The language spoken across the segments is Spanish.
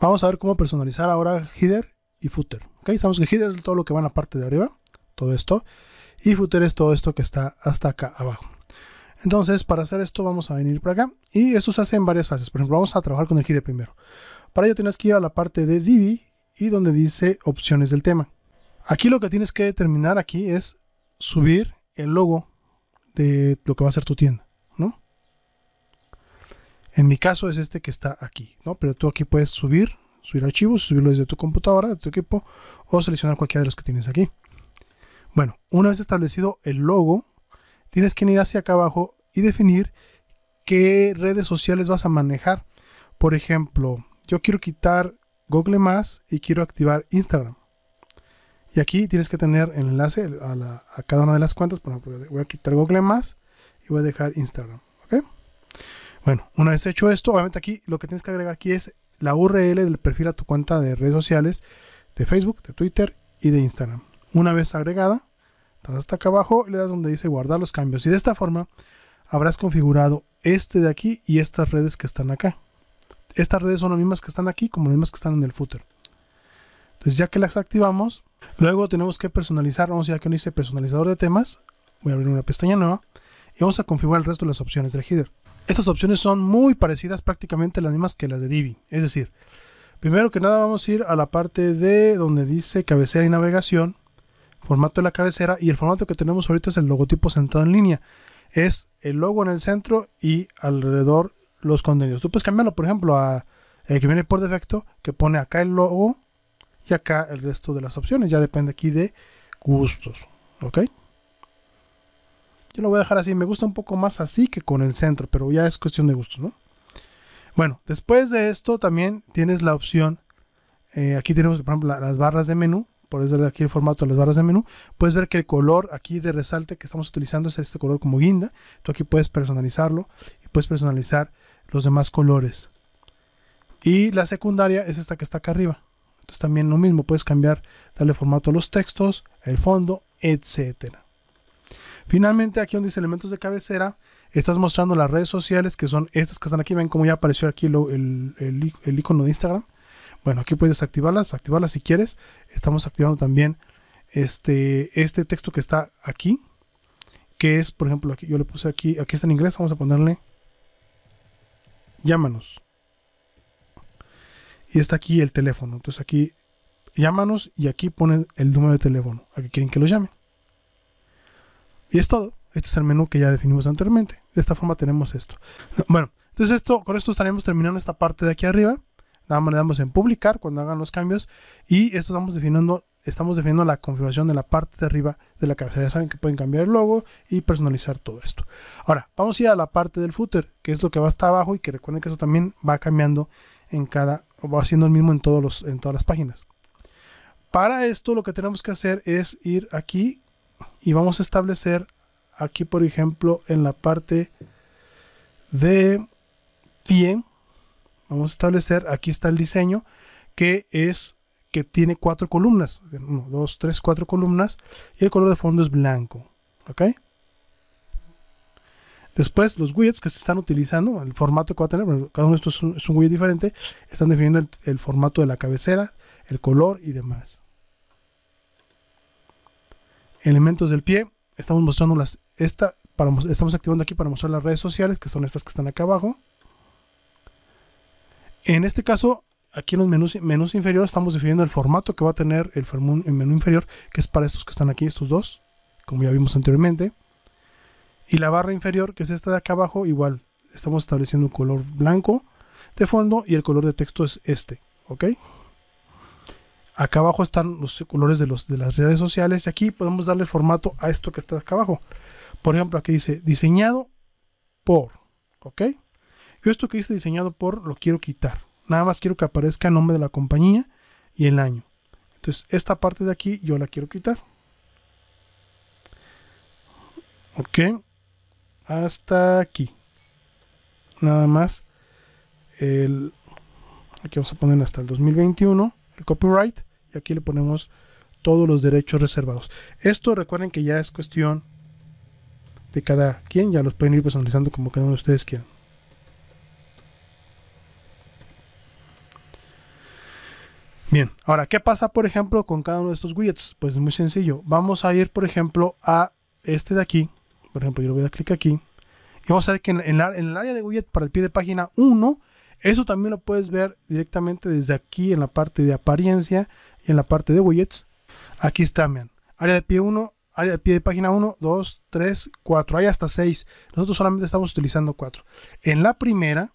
Vamos a ver cómo personalizar ahora header y footer. ¿okay? Sabemos que header es todo lo que va en la parte de arriba, todo esto. Y footer es todo esto que está hasta acá abajo. Entonces, para hacer esto vamos a venir para acá. Y esto se hace en varias fases. Por ejemplo, vamos a trabajar con el header primero. Para ello tienes que ir a la parte de Divi y donde dice opciones del tema. Aquí lo que tienes que determinar aquí es subir el logo de lo que va a ser tu tienda. En mi caso es este que está aquí, ¿no? Pero tú aquí puedes subir, subir archivos, subirlo desde tu computadora, de tu equipo, o seleccionar cualquiera de los que tienes aquí. Bueno, una vez establecido el logo, tienes que ir hacia acá abajo y definir qué redes sociales vas a manejar. Por ejemplo, yo quiero quitar Google Más y quiero activar Instagram. Y aquí tienes que tener el enlace a, a cada una de las cuentas. Por ejemplo, voy a quitar Google Más y voy a dejar Instagram. Bueno, una vez hecho esto, obviamente aquí lo que tienes que agregar aquí es la URL del perfil a tu cuenta de redes sociales, de Facebook, de Twitter y de Instagram. Una vez agregada, estás hasta acá abajo y le das donde dice guardar los cambios. Y de esta forma habrás configurado este de aquí y estas redes que están acá. Estas redes son las mismas que están aquí como las mismas que están en el footer. Entonces ya que las activamos, luego tenemos que personalizar, vamos a ir aquí dice personalizador de temas, voy a abrir una pestaña nueva y vamos a configurar el resto de las opciones del header. Estas opciones son muy parecidas, prácticamente las mismas que las de Divi. Es decir, primero que nada vamos a ir a la parte de donde dice cabecera y navegación, formato de la cabecera, y el formato que tenemos ahorita es el logotipo sentado en línea. Es el logo en el centro y alrededor los contenidos. Tú puedes cambiarlo, por ejemplo, a el eh, que viene por defecto, que pone acá el logo y acá el resto de las opciones. Ya depende aquí de gustos. ¿Ok? Yo lo voy a dejar así. Me gusta un poco más así que con el centro, pero ya es cuestión de gusto, ¿no? Bueno, después de esto también tienes la opción. Eh, aquí tenemos, por ejemplo, las barras de menú. puedes eso aquí el formato de las barras de menú. Puedes ver que el color aquí de resalte que estamos utilizando es este color como guinda. Tú aquí puedes personalizarlo y puedes personalizar los demás colores. Y la secundaria es esta que está acá arriba. Entonces también lo mismo, puedes cambiar, darle formato a los textos, el fondo, etcétera. Finalmente, aquí donde dice elementos de cabecera, estás mostrando las redes sociales, que son estas que están aquí. Ven como ya apareció aquí el, icono de Instagram. Bueno, aquí puedes activarlas, activarlas si quieres. Estamos activando también este, este, texto que está aquí, que es, por ejemplo, aquí yo le puse aquí, aquí está en inglés, vamos a ponerle llámanos. Y está aquí el teléfono. Entonces aquí llámanos y aquí ponen el número de teléfono aquí quieren que lo llamen. Y es todo. Este es el menú que ya definimos anteriormente. De esta forma tenemos esto. Bueno, entonces esto, con esto estaríamos terminando esta parte de aquí arriba. Nada más le damos en publicar cuando hagan los cambios. Y esto estamos definiendo, estamos definiendo la configuración de la parte de arriba de la cabecera. saben que pueden cambiar el logo y personalizar todo esto. Ahora, vamos a ir a la parte del footer, que es lo que va hasta abajo y que recuerden que eso también va cambiando en cada, o va haciendo el mismo en, todos los, en todas las páginas. Para esto lo que tenemos que hacer es ir aquí y vamos a establecer aquí por ejemplo en la parte de pie vamos a establecer aquí está el diseño que es que tiene cuatro columnas 1 2 3 4 columnas y el color de fondo es blanco después los widgets que se están utilizando el formato que va a tener cada uno de estos es un, widget diferente están definiendo el formato de la cabecera el color y demás elementos del pie. Estamos mostrando las, esta, para, estamos activando aquí para mostrar las redes sociales, que son estas que están acá abajo. En este caso, aquí en los menús, inferiores estamos definiendo el formato que va a tener el, el menú inferior, que es para estos que están aquí, estos dos, como ya vimos anteriormente. Y la barra inferior, que es esta de acá abajo, igual, estamos estableciendo un color blanco de fondo y el color de texto es este, ¿ok? Acá abajo están los colores de, los, de las redes sociales y aquí podemos darle formato a esto que está acá abajo. Por ejemplo, aquí dice diseñado por, ¿ok? Yo esto que dice diseñado por lo quiero quitar. Nada más quiero que aparezca el nombre de la compañía y el año. Entonces, esta parte de aquí yo la quiero quitar. Ok. Hasta aquí. Nada más. El, aquí vamos a poner hasta el 2021 el copyright y aquí le ponemos todos los derechos reservados. Esto recuerden que ya es cuestión de cada quien, ya los pueden ir personalizando como cada uno de ustedes quiera Bien, ahora, ¿qué pasa, por ejemplo, con cada uno de estos widgets? Pues es muy sencillo. Vamos a ir, por ejemplo, a este de aquí. Por ejemplo, yo le voy a dar clic aquí. Y vamos a ver que en, en el área de widget para el pie de página 1 eso también lo puedes ver directamente desde aquí en la parte de apariencia y en la parte de widgets. Aquí está, miren. Área de pie 1, área de pie de página 1, 2, 3, 4. Hay hasta 6. Nosotros solamente estamos utilizando 4. En la primera,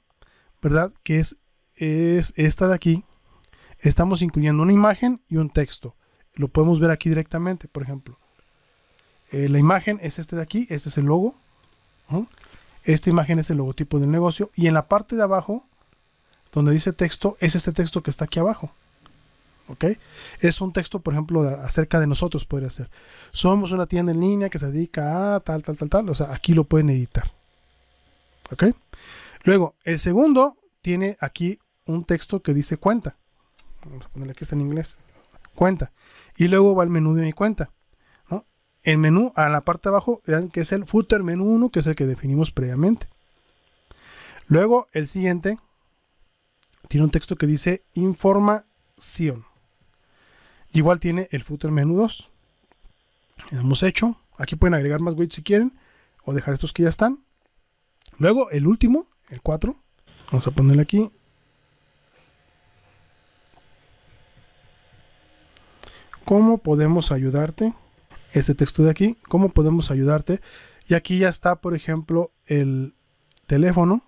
¿verdad? Que es, esta de aquí. Estamos incluyendo una imagen y un texto. Lo podemos ver aquí directamente, por ejemplo. Eh, la imagen es este de aquí. Este es el logo. Esta imagen es el logotipo del negocio. Y en la parte de abajo donde dice texto es este texto que está aquí abajo. ¿Ok? Es un texto, por ejemplo, acerca de nosotros, podría ser. Somos una tienda en línea que se dedica a tal, tal, tal, tal. O sea, aquí lo pueden editar. ¿Ok? Luego, el segundo tiene aquí un texto que dice cuenta. Vamos a ponerle aquí está en inglés. Cuenta. Y luego va el menú de mi cuenta. ¿no? El menú a la parte de abajo, vean que es el footer menú 1, que es el que definimos previamente. Luego, el siguiente tiene un texto que dice información. Igual tiene el footer menú 2. Hemos hecho. Aquí pueden agregar más widgets si quieren o dejar estos que ya están. Luego el último, el 4. Vamos a ponerle aquí. ¿Cómo podemos ayudarte? Este texto de aquí. ¿Cómo podemos ayudarte? Y aquí ya está, por ejemplo, el teléfono.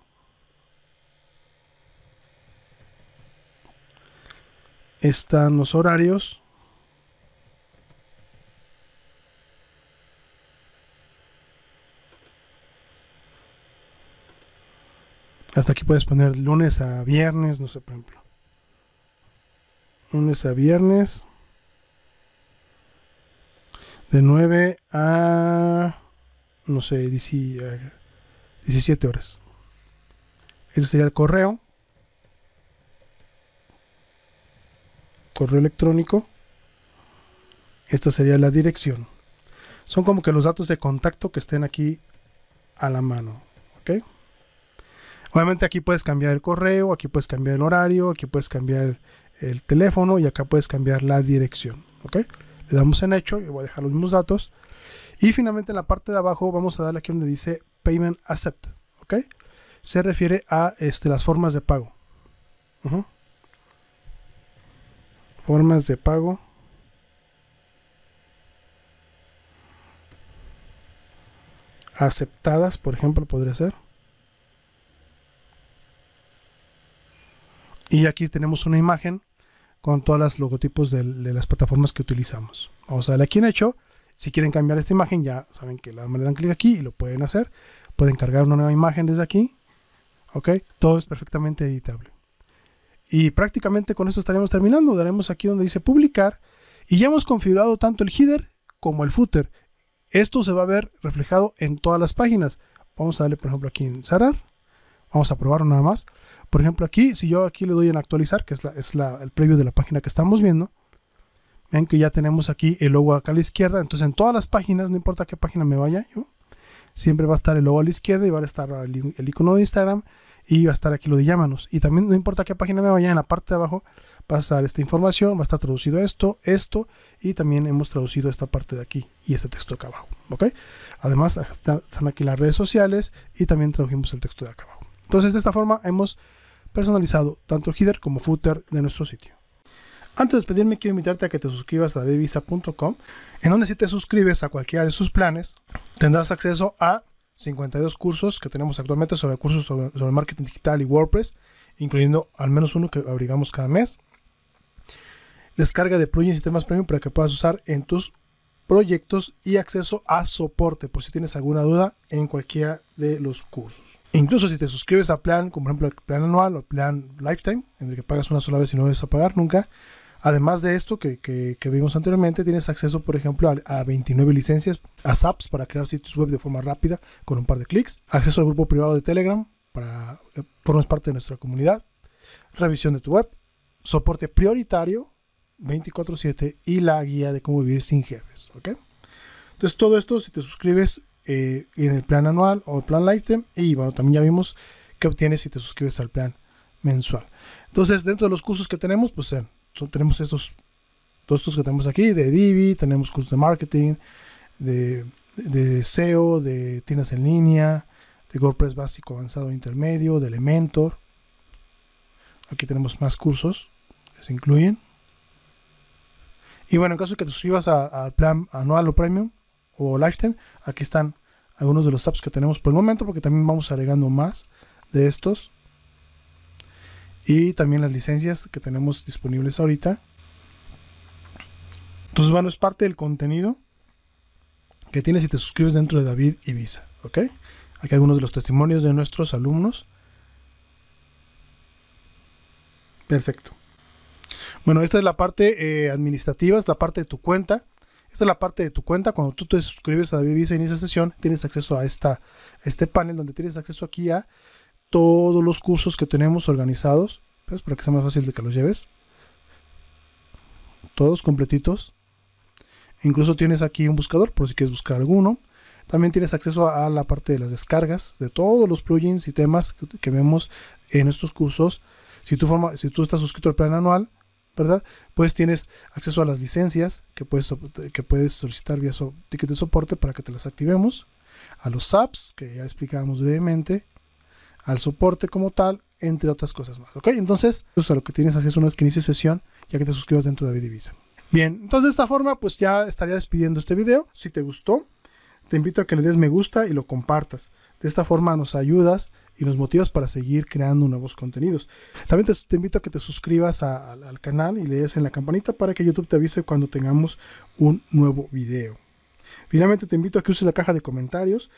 están los horarios. Hasta aquí puedes poner lunes a viernes, no sé, por ejemplo. Lunes a viernes. De 9 a, no sé, 17 horas. Ese sería el correo. correo electrónico. Esta sería la dirección. Son como que los datos de contacto que estén aquí a la mano. ok, Obviamente aquí puedes cambiar el correo, aquí puedes cambiar el horario, aquí puedes cambiar el teléfono y acá puedes cambiar la dirección. ok, Le damos en hecho, y voy a dejar los mismos datos. Y finalmente en la parte de abajo vamos a darle aquí donde dice Payment Accept. ok Se refiere a este, las formas de pago. Formas de pago. Aceptadas, por ejemplo, podría ser. Y aquí tenemos una imagen con todos los logotipos de, las plataformas que utilizamos. Vamos a darle aquí en hecho. Si quieren cambiar esta imagen, ya saben que le dan clic aquí y lo pueden hacer. Pueden cargar una nueva imagen desde aquí. ¿Ok? Todo es perfectamente editable. Y prácticamente con esto estaremos terminando. Daremos aquí donde dice publicar. Y ya hemos configurado tanto el header como el footer. Esto se va a ver reflejado en todas las páginas. Vamos a darle, por ejemplo, aquí en cerrar. Vamos a probarlo nada más. Por ejemplo, aquí, si yo aquí le doy en actualizar, que es, el previo de la página que estamos viendo, ven que ya tenemos aquí el logo acá a la izquierda. Entonces, en todas las páginas, no importa qué página me vaya yo, siempre va a estar el logo a la izquierda y va a estar el icono de Instagram y va a estar aquí lo de llámanos. Y también no importa qué página me vaya, en la parte de abajo va a estar esta información, va a estar traducido esto, esto y también hemos traducido esta parte de aquí y este texto de acá abajo. ¿ok? Además ah, están aquí las redes sociales y también tradujimos el texto de acá abajo. Entonces de esta forma hemos personalizado tanto header como footer de nuestro sitio. Antes de despedirme, quiero invitarte a que te suscribas a devisa.com. en donde si te suscribes a cualquiera de sus planes, tendrás acceso a 52 cursos que tenemos actualmente sobre cursos sobre, marketing digital y WordPress, incluyendo al menos uno que abrigamos cada mes. Descarga de plugins y temas premium para que puedas usar en tus proyectos y acceso a soporte por si tienes alguna duda en cualquiera de los cursos. Incluso si te suscribes a plan, como por ejemplo el plan anual o plan lifetime, en el que pagas una sola vez y no debes a pagar nunca, Además de esto que, vimos anteriormente, tienes acceso, por ejemplo, a, 29 licencias, a SAPs para crear sitios web de forma rápida con un par de clics, acceso al grupo privado de Telegram para eh, formar parte de nuestra comunidad, revisión de tu web, soporte prioritario 24/7 y la guía de cómo vivir sin jefes. ¿ok? Entonces todo esto, si te suscribes eh, en el plan anual o el plan lifetime, y bueno, también ya vimos qué obtienes si te suscribes al plan mensual. Entonces, dentro de los cursos que tenemos, pues tenemos estos, todos estos que tenemos aquí, de Divi, tenemos cursos de marketing, de, de SEO, de tiendas en línea, de WordPress básico, avanzado, intermedio, de Elementor. Aquí tenemos más cursos que se incluyen. Y bueno, en caso de que te suscribas al plan anual o premium o lifetime, aquí están algunos de los apps que tenemos por el momento, porque también vamos agregando más de estos y también las licencias que tenemos disponibles ahorita. Entonces, bueno, es parte del contenido que tienes si te suscribes dentro de David Ibiza, ¿ok? Aquí algunos de los testimonios de nuestros alumnos. Perfecto. Bueno, esta es la parte eh, administrativa, es la parte de tu cuenta. Esta es la parte de tu cuenta. Cuando tú te suscribes a David Visa Inicia Sesión, tienes acceso a, esta, a este panel donde tienes acceso aquí a todos los cursos que tenemos organizados, pues para que sea más fácil de que los lleves. Todos completitos. Incluso tienes aquí un buscador por si quieres buscar alguno. También tienes acceso a, la parte de las descargas de todos los plugins y temas que, vemos en estos cursos. Si tú, si tú estás suscrito al plan anual, ¿verdad? Pues tienes acceso a las licencias que puedes, que puedes solicitar vía ticket de soporte para que te las activemos. A los apps, que ya explicábamos brevemente al soporte como tal, entre otras cosas más. ¿Ok? Entonces, eso es pues, lo que tienes así es una vez que inicies sesión, ya que te suscribas dentro de Avidivisa. Bien, entonces de esta forma pues ya estaría despidiendo este video. Si te gustó, te invito a que le des me gusta y lo compartas. De esta forma nos ayudas y nos motivas para seguir creando nuevos contenidos. También te, invito a que te suscribas al canal y le des en la campanita para que YouTube te avise cuando tengamos un nuevo video. Finalmente te invito a que uses la caja de comentarios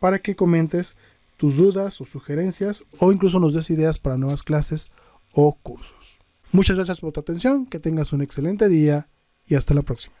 para que comentes tus dudas o sugerencias o incluso nos des ideas para nuevas clases o cursos. Muchas gracias por tu atención, que tengas un excelente día y hasta la próxima.